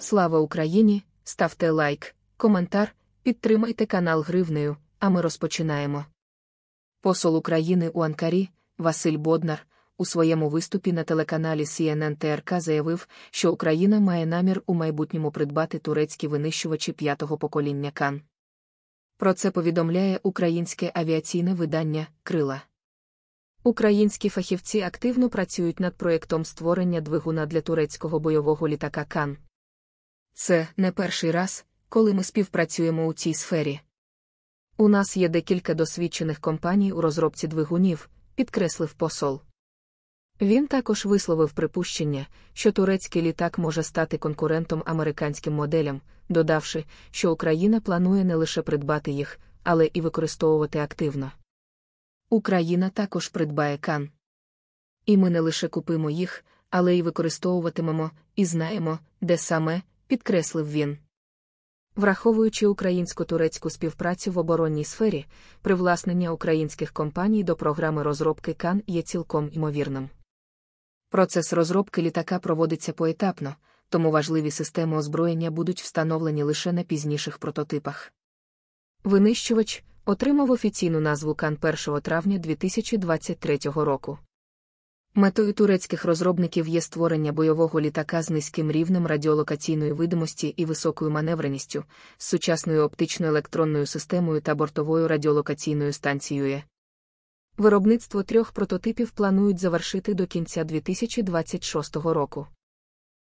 Слава Україні! Ставте лайк, коментар, підтримайте канал Гривнею, а ми розпочинаємо. Посол України у Анкарі Василь Боднар. У своєму виступі на телеканалі CNN ТРК заявив, що Україна має намір у майбутньому придбати турецькі винищувачі п'ятого покоління Кан. Про це повідомляє українське авіаційне видання Крила. Українські фахівці активно працюють над проєктом створення двигуна для турецького бойового літака Кан. Це не перший раз, коли ми співпрацюємо у цій сфері. У нас є декілька досвідчених компаній у розробці двигунів, підкреслив посол. Він також висловив припущення, що турецький літак може стати конкурентом американським моделям, додавши, що Україна планує не лише придбати їх, але і використовувати активно. Україна також придбає кан. І ми не лише купимо їх, але й використовуватимемо, і знаємо, де саме підкреслив він. Враховуючи українсько-турецьку співпрацю в оборонній сфері, привласнення українських компаній до програми розробки КАН є цілком імовірним. Процес розробки літака проводиться поетапно, тому важливі системи озброєння будуть встановлені лише на пізніших прототипах. Винищувач отримав офіційну назву КАН 1 травня 2023 року. Метою турецьких розробників є створення бойового літака з низьким рівнем радіолокаційної видимості і високою маневреністю, з сучасною оптично-електронною системою та бортовою радіолокаційною станцією. Е. Виробництво трьох прототипів планують завершити до кінця 2026 року.